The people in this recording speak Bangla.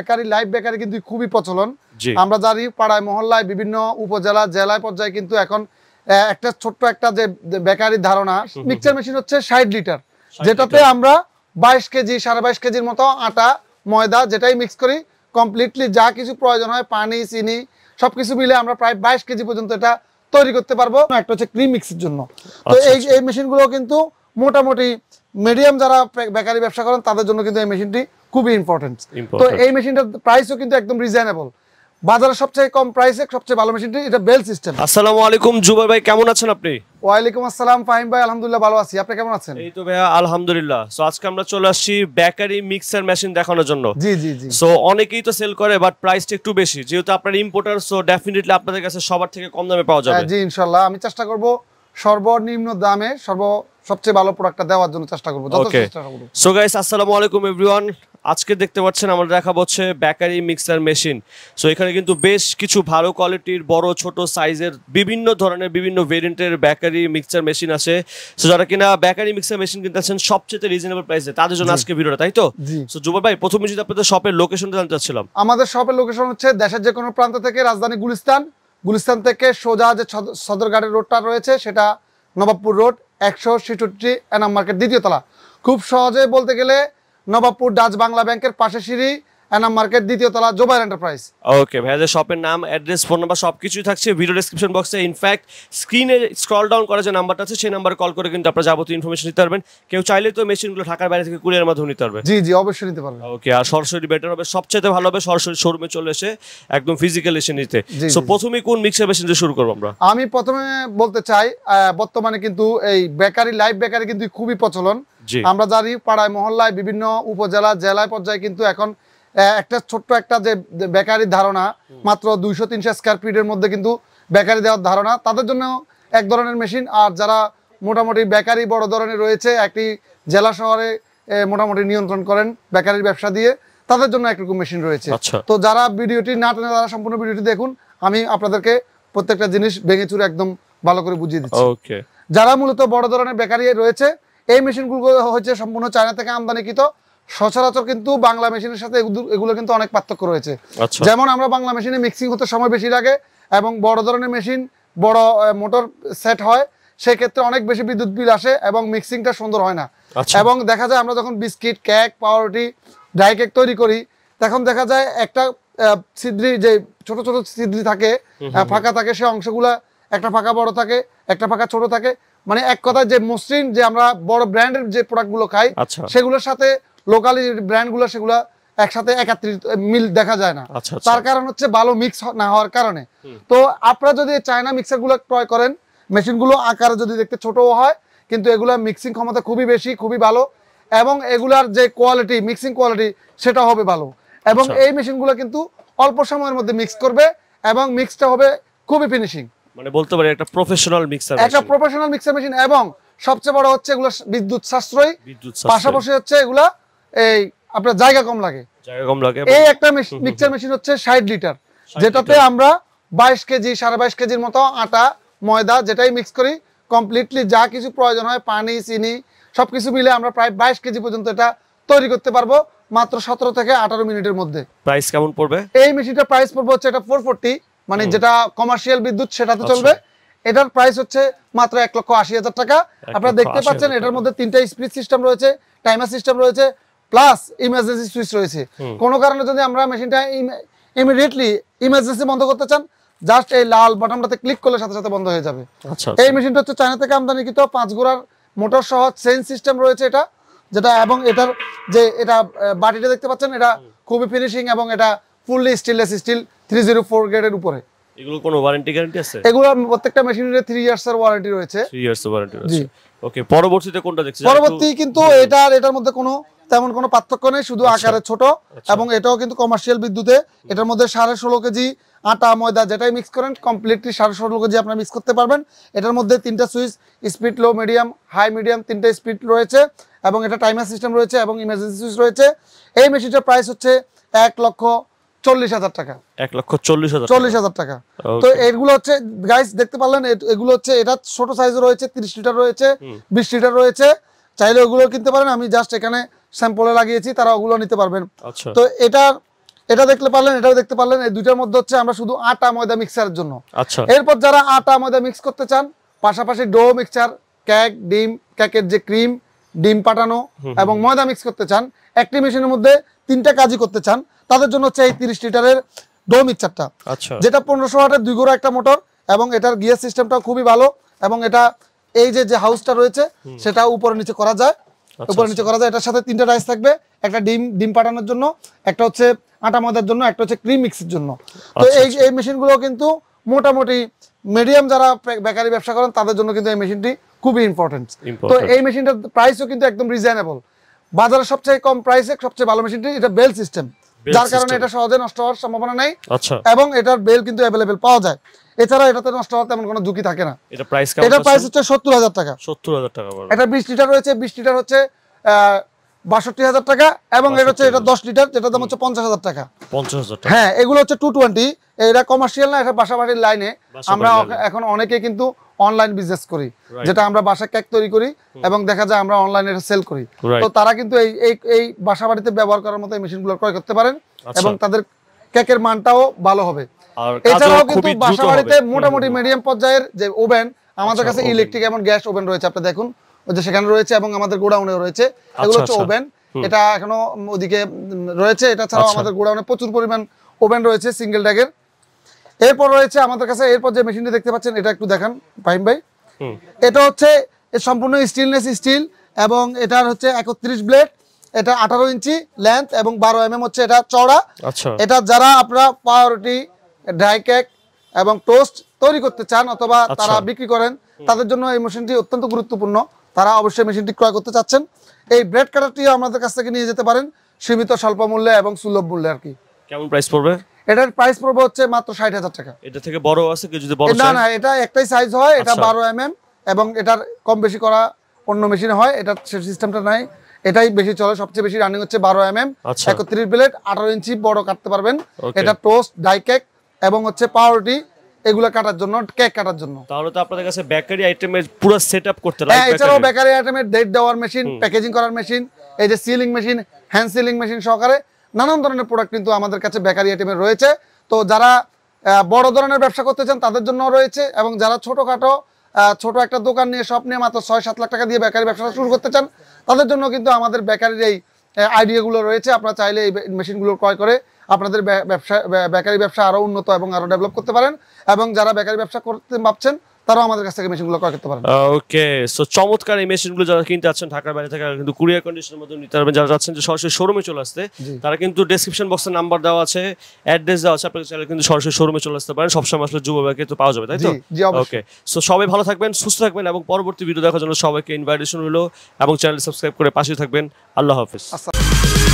বেকারি লাইভ বেকারি কিন্তু খুবই প্রচলন আমরা জানি পাড়ায় মহল্লায় বিভিন্ন উপজেলা জেলায় পর্যায়ে কিন্তু এখন একটা ছোট্ট একটা যে বেকারির ধারণা মিক্সার মেশিন হচ্ছে ষাট লিটার যেটাতে আমরা বাইশ কেজি সাড়ে বাইশ কেজির মতো আটা ময়দা যেটাই মিক্স করি কমপ্লিটলি যা কিছু প্রয়োজন হয় পানি চিনি সবকিছু মিলে আমরা প্রায় বাইশ কেজি পর্যন্ত এটা তৈরি করতে পারবো একটা হচ্ছে ক্রিম মিক্সের জন্য তো আচ্ছা, এই আচ্ছা। এই মেশিনগুলো কিন্তু মোটামুটি মিডিয়াম যারা বেকারি ব্যবসা করেন তাদের জন্য কিন্তু এই মেশিনটি খুবই ইম্পর্টেন্ট তো এই মেশিনটার প্রাইসও কিন্তু একদম রিজনেবল বাজারে সবচেয়ে কম প্রাইসে সবচেয়ে ভালো মেশিনটি এটা বেল সিস্টেম আসসালামু আলাইকুম জুবাই ভাই কেমন আছেন আপনি ওয়ালাইকুম আসসালাম ফাহিম ভাই আলহামদুলিল্লাহ ভালো আছি আপনি কেমন আছেন এই তো ভাইয়া আলহামদুলিল্লাহ সো আজকে আমরা চলে আসছি বেকারি মিক্সার মেশিন দেখানোর জন্য জি জি জি সো অনেকেই তো সেল করে বাট প্রাইসটা একটু বেশি যেহেতু আপনার ইম্পোর্টার সো ডেফিনেটলি আপনাদের কাছে সবার থেকে কম দামে পাওয়া যাবে হ্যাঁ, জি ইনশাআল্লাহ আমি চেষ্টা করব সর্বনিম্ন দামে সর্ব সবচেয়ে ভালো প্রোডাক্টটা দেওয়ার জন্য চেষ্টা করব যত চেষ্টা করব সো গাইস আসসালামু আলাইকুম এভরিওয়ান আজকে দেখতে পাচ্ছেন আমরা দেখা হচ্ছে ব্যাকারি মিক্সার মেশিন সো এখানে কিন্তু বেশ কিছু ভালো কোয়ালিটির বড় ছোট সাইজের বিভিন্ন ধরনের বিভিন্ন ভেরিয়েন্টের ব্যাকারি মিক্সার মেশিন আছে সো যারা কিনা ব্যাকারি মিক্সার মেশিন কিনতেছেন সবচেয়ে রিজনেবল প্রাইসে তাদের জন্য আজকে ভিডিওটা তাই তো সো যুবা ভাই প্রথমে যদি আপনাদের শপের লোকেশনটা জানতে চাচ্ছিলাম আমাদের শপের লোকেশন হচ্ছে দেশের যে কোনো প্রান্ত থেকে রাজধানী গুলিস্তান গুলিস্তান থেকে সোজা যে সদরঘাটের রোডটা রয়েছে সেটা নবাবপুর রোড একশো ছেষট্টি এনাম মার্কেট দ্বিতীয় তলা খুব সহজে বলতে গেলে নবাবপুর ডাচ বাংলা ব্যাংকের পাশে সিঁড়ি এনাম মার্কেট দ্বিতীয় তলা জোবাইর এন্টারপ্রাইজ ওকে ভাইয়াদের শপের নাম অ্যাড্রেস ফোন নাম্বার সব কিছুই থাকছে ভিডিও ডিসক্রিপশন বক্সে ইনফ্যাক্ট স্ক্রিনে স্ক্রল ডাউন করা যে নাম্বারটা আছে সেই নাম্বার কল করে কিন্তু আপনারা যাবতীয় ইনফরমেশন নিতে পারবেন কেউ চাইলে তো মেশিনগুলো ঢাকার বাইরে থেকে কুরিয়ার মাধ্যমে নিতে পারবে জি জি অবশ্যই নিতে পারবে ওকে আর সরাসরি বেটার হবে সবচেয়ে ভালো হবে সরাসরি শোরুমে চলে এসে একদম ফিজিক্যাল এসে নিতে সো প্রথমে কোন মিক্সার মেশিন দিয়ে শুরু করবো আমরা আমি প্রথমে বলতে চাই বর্তমানে কিন্তু এই বেকারি লাইভ বেকারি কিন্তু খুবই প্রচলন আমরা জানি পাড়ায় মহল্লায় বিভিন্ন উপজেলা জেলায় পর্যায়ে কিন্তু এখন একটা ছোট্ট একটা যে বেকারির ধারণা মাত্র দুইশো তিনশো স্কোয়ার ফিটের মধ্যে কিন্তু বেকারি দেওয়ার ধারণা তাদের জন্য এক ধরনের মেশিন আর যারা মোটামুটি বেকারি বড় ধরনের রয়েছে একটি জেলা শহরে মোটামুটি নিয়ন্ত্রণ করেন বেকারির ব্যবসা দিয়ে তাদের জন্য একরকম মেশিন রয়েছে আচ্ছা। তো যারা ভিডিওটি না টেনে তারা সম্পূর্ণ ভিডিওটি দেখুন আমি আপনাদেরকে প্রত্যেকটা জিনিস ভেঙে চুরে একদম ভালো করে বুঝিয়ে দিচ্ছি যারা মূলত বড় ধরনের বেকারি রয়েছে এই মেশিনগুলো হচ্ছে সম্পূর্ণ চায়না থেকে আমদানিকৃত সচরাচর কিন্তু বাংলা মেশিনের সাথে এগুলো কিন্তু অনেক পার্থক্য রয়েছে আচ্ছা। যেমন আমরা বাংলা মেশিনে মিক্সিং হতে সময় বেশি লাগে এবং বড় ধরনের মেশিন বড় মোটর সেট হয় সেক্ষেত্রে অনেক বেশি বিদ্যুৎ বিল আসে এবং মিক্সিংটা সুন্দর হয় না আচ্ছা। এবং দেখা যায় আমরা যখন বিস্কিট কেক পাউরুটি ড্রাই কেক তৈরি করি তখন দেখা যায় একটা ছিদ্রি যে ছোট ছোট ছিদ্রি থাকে ফাঁকা থাকে সে অংশগুলা একটা ফাঁকা বড় থাকে একটা ফাঁকা ছোট থাকে মানে এক কথা যে মসৃণ যে আমরা বড় ব্র্যান্ডের যে প্রোডাক্টগুলো খাই আচ্ছা। সেগুলোর সাথে লোকালি ব্র্যান্ডগুলো সেগুলো একসাথে একাত্রিত মিল দেখা যায় না আচ্ছা, আচ্ছা। তার কারণ হচ্ছে ভালো মিক্স না হওয়ার কারণে তো আপনারা যদি চায়না মিক্সারগুলো ক্রয় করেন মেশিনগুলো আকারে যদি দেখতে ছোটও হয় কিন্তু এগুলোর মিক্সিং ক্ষমতা খুবই বেশি খুবই ভালো এবং এগুলার যে কোয়ালিটি মিক্সিং কোয়ালিটি সেটা হবে ভালো এবং আচ্ছা। এই মেশিনগুলো কিন্তু অল্প সময়ের মধ্যে মিক্স করবে এবং মিক্সটা হবে খুবই ফিনিশিং মানে বলতে পারি একটা প্রফেশনাল মিক্সার একটা প্রফেশনাল মিক্সার মেশিন এবং সবচেয়ে বড় হচ্ছে এগুলো বিদ্যুৎ সাশ্রয় পাশাপাশি হচ্ছে এগুলা এই আপনার জায়গা কম লাগে এই একটা মিক্সচার মেশিন হচ্ছে 60 লিটার যেটাতে আমরা 22 কেজি 22.5 কেজির মতো আটা ময়দা যেটাই মিক্স করি কমপ্লিটলি যা কিছু প্রয়োজন হয় পানি চিনি সবকিছু মিলে আমরা প্রায় 22 কেজি পর্যন্ত এটা তৈরি করতে পারবো মাত্র 17 থেকে 18 মিনিটের মধ্যে প্রাইস কেমন পড়বে এই মেশিনটা প্রাইস পড়বে হচ্ছে এটা 440 মানে যেটা কমার্শিয়াল বিদ্যুৎ সেটাতে আচ্ছা। চলবে এটার প্রাইস হচ্ছে মাত্র এক লক্ষ আশি হাজার টাকা আপনারা দেখতে পাচ্ছেন এটার মধ্যে তিনটা স্পিড সিস্টেম রয়েছে টাইমার সিস্টেম রয়েছে প্লাস ইমার্জেন্সি সুইচ রয়েছে কোনো কারণে যদি আমরা মেশিনটা ইমিডিয়েটলি ইমার্জেন্সি বন্ধ করতে চান জাস্ট এই লাল বাটনটাতে ক্লিক করলে সাথে সাথে বন্ধ হয়ে যাবে আচ্ছা, এই মেশিনটা আচ্ছা। হচ্ছে চায়না থেকে আমদানিকৃত পাঁচ গোড়ার মোটর সহ চেন সিস্টেম রয়েছে এটা যেটা এবং এটার যে এটা বাটিটা দেখতে পাচ্ছেন এটা খুবই ফিনিশিং এবং এটা fully stainless steel three zero four গ্রেডের উপরে এগুলো কোনো ওয়ারেন্টি গ্যারান্টি আছে এগুলো প্রত্যেকটা মেশিনের 3 ইয়ার্স এর ওয়ারেন্টি রয়েছে 3 ইয়ার্স ওয়ারেন্টি আছে ওকে পরবর্তীতে কোনটা দেখছেন পরবর্তী কিন্তু এটা আর এটার মধ্যে কোনো তেমন কোনো পার্থক্য নেই শুধু আচ্ছা। আকারে ছোট আচ্ছা। এবং এটাও কিন্তু কমার্শিয়াল বিদ্যুতে এটার মধ্যে সাড়ে ষোলো কেজি আটা ময়দা যেটাই মিক্স করেন কমপ্লিটলি সাড়ে ষোলো কেজি আপনারা মিক্স করতে পারবেন এটার মধ্যে তিনটা switch speed low medium high medium তিনটা স্পিড রয়েছে এবং এটা টাইমার সিস্টেম রয়েছে এবং ইমার্জেন্সি সুইচ রয়েছে এই মেশিনটার প্রাইস হচ্ছে এক লক্ষ চল্লিশ হাজার টাকা চল্লিশ হাজার টাকা তো এগুলো হচ্ছে দেখতে পারলেন এগুলো হচ্ছে এটা ছোট রয়েছে তিরিশ লিটার রয়েছে বিশ লিটার রয়েছে চাইলে ওগুলো কিনতে আমি জাস্ট এখানে স্যাম্পলে লাগিয়েছি তারা ওগুলো নিতে পারবেন আচ্ছা। তো এটার এটা দেখতে পারলেন এটাও দেখতে পারলেন এই দুইটার মধ্যে হচ্ছে আমরা শুধু আটা ময়দা মিক্সারের জন্য আচ্ছা। এরপর যারা আটা ময়দা মিক্স করতে চান পাশাপাশি ডো মিক্সার কেক ডিম ক্যাকের যে ক্রিম ডিম পাটানো এবং ময়দা মিক্স করতে চান একটি মেশিনের মধ্যে তিনটা কাজই করতে চান তাদের জন্য হচ্ছে এই তিরিশ লিটারের ডো মিক্সারটা আচ্ছা। যেটা পনেরোশো ওয়াটের দুই গোড়া একটা মোটর এবং এটার গিয়ার সিস্টেমটা খুবই ভালো এবং এটা এই যে যে হাউসটা রয়েছে সেটা উপরে নিচে করা যায় আচ্ছা, উপরে নিচে আচ্ছা। করা যায় এটার সাথে তিনটা রাইস থাকবে একটা ডিম ডিম পাঠানোর জন্য একটা হচ্ছে আটা ময়দার জন্য একটা হচ্ছে ক্রিম মিক্সের জন্য তো এই এই মেশিনগুলো কিন্তু মোটামুটি মিডিয়াম যারা বেকারি ব্যবসা করেন তাদের জন্য কিন্তু এই মেশিনটি খুবই ইম্পর্টেন্ট তো এই মেশিনটার প্রাইসও কিন্তু একদম রিজনেবল বাজারে সবচেয়ে কম প্রাইসে সবচেয়ে ভালো মেশিনটি এটা বেল সিস্টেম যার কারণে এটা সহজে নষ্ট হওয়ার সম্ভাবনা নেই আচ্ছা। এবং এটার বেল কিন্তু অ্যাভেলেবেল পাওয়া যায় এছাড়া এটাতে নষ্ট হওয়ার তেমন কোনো ঝুঁকি থাকে না এটা প্রাইস এটা প্রাইস হচ্ছে সত্তর হাজার টাকা সত্তর হাজার টাকা এটা বিশ লিটার রয়েছে বিশ লিটার হচ্ছে বাষট্টি হাজার টাকা এবং এটা হচ্ছে এটা দশ লিটার যেটা দাম হচ্ছে পঞ্চাশ হাজার টাকা হ্যাঁ এগুলো হচ্ছে টু টোয়েন্টি এটা কমার্শিয়াল না এটা বাসাবাড়ির লাইনে আমরা এখন অনেকে কিন্তু অনলাইন বিজনেস করি যেটা আমরা বাসা কেক তৈরি করি এবং দেখা যায় আমরা অনলাইনে এটা সেল করি তো তারা কিন্তু এই এই বাসা বাড়িতে ব্যবহার করার মতো মেশিন গুলো ক্রয় করতে পারেন আচ্ছা। এবং তাদের কেকের মানটাও ভালো হবে এছাড়াও কিন্তু বাসা বাড়িতে মোটামুটি মিডিয়াম পর্যায়ের যে ওভেন আমাদের আচ্ছা, কাছে ইলেকট্রিক এবং গ্যাস ওভেন রয়েছে আপনি দেখুন ওই যে সেখানে রয়েছে এবং আমাদের গোডাউনে রয়েছে আচ্ছা, এগুলো হচ্ছে ওভেন এটা এখনো ওদিকে রয়েছে এটা ছাড়াও আমাদের গোডাউনে প্রচুর পরিমাণ ওভেন রয়েছে সিঙ্গেল ডাগের এরপর রয়েছে আমাদের কাছে এরপর যে মেশিনটি দেখতে পাচ্ছেন এটা একটু দেখান ফাহিম ভাই এটা হচ্ছে সম্পূর্ণ স্টিলনেস স্টিল এবং এটার হচ্ছে একত্রিশ ব্লেড এটা আঠারো ইঞ্চি লেন্থ এবং বারো এম mm হচ্ছে এটা চড়া আচ্ছা। এটা যারা আপনারা পাউরুটি ড্রাই কেক এবং টোস্ট তৈরি করতে চান অথবা আচ্ছা। তারা বিক্রি করেন তাদের জন্য এই মেশিনটি অত্যন্ত গুরুত্বপূর্ণ তারা অবশ্যই মেশিনটি ক্রয় করতে চাচ্ছেন এই ব্রেড কাটারটিও আমাদের কাছ থেকে নিয়ে যেতে পারেন সীমিত স্বল্প মূল্যে এবং সুলভ মূল্যে আর কি কেমন প্রাইস পড়বে এটার প্রাইস পড়বে হচ্ছে মাত্র ষাট হাজার টাকা এটা থেকে বড় আছে কি যদি বড় না না এটা একটাই সাইজ হয় এটা আচ্ছা। বারো এম এবং এটার কম বেশি করা অন্য মেশিনে হয় এটার সিস্টেমটা নাই এটাই বেশি চলে সবচেয়ে বেশি রানিং হচ্ছে বারো এম এম আচ্ছা। একত্রিশ প্লেট আঠারো ইঞ্চি বড় কাটতে পারবেন এটা টোস্ট ডাই কেক এবং হচ্ছে পাউরুটি এগুলো কাটার জন্য কেক কাটার জন্য তাহলে তো আপনাদের কাছে বেকারি আইটেমের পুরো সেটআপ করতে হ্যাঁ এছাড়াও বেকারি আইটেমের ডেট দেওয়ার মেশিন প্যাকেজিং করার মেশিন এই যে sealing machine hand sealing machine সহকারে নানান ধরনের প্রোডাক্ট কিন্তু আমাদের কাছে বেকারি আইটেমের রয়েছে তো যারা বড় ধরনের ব্যবসা করতে চান তাদের জন্য রয়েছে এবং যারা ছোটোখাটো ছোট একটা দোকান নিয়ে সব নিয়ে মাত্র ছয় সাত লাখ টাকা দিয়ে বেকারি ব্যবসাটা শুরু করতে চান তাদের জন্য কিন্তু আমাদের বেকারির এই আইডিয়াগুলো রয়েছে আপনারা চাইলে এই মেশিনগুলো ক্রয় করে আপনাদের ব্যবসা বেকারি ব্যবসা আরও উন্নত এবং আরও ডেভেলপ করতে পারেন এবং যারা বেকারি ব্যবসা করতে ভাবছেন তারাও আমাদের কাছ থেকে মেশিনগুলো ক্রয় করতে পারেন ওকে সো চমৎকার এই মেশিনগুলো যারা কিনতে আছেন ঢাকার বাইরে থাকা কিন্তু কুরিয়ার কন্ডিশনের মধ্যে নিতে পারবেন যারা যাচ্ছেন যে সরাসরি শোরুমে চলে আসতে তারা কিন্তু ডেসক্রিপশন বক্সে নাম্বার দেওয়া আছে অ্যাড্রেস দেওয়া আছে আপনারা চাইলে কিন্তু সরাসরি শোরুমে চলে আসতে পারেন সবসময় আসলে যুব ব্যাগে তো পাওয়া যাবে তাই তো ওকে সো সবাই ভালো থাকবেন সুস্থ থাকবেন এবং পরবর্তী ভিডিও দেখার জন্য সবাইকে ইনভাইটেশন হলো এবং চ্যানেল সাবস্ক্রাইব করে পাশে থাকবেন আল্লাহ হাফিজ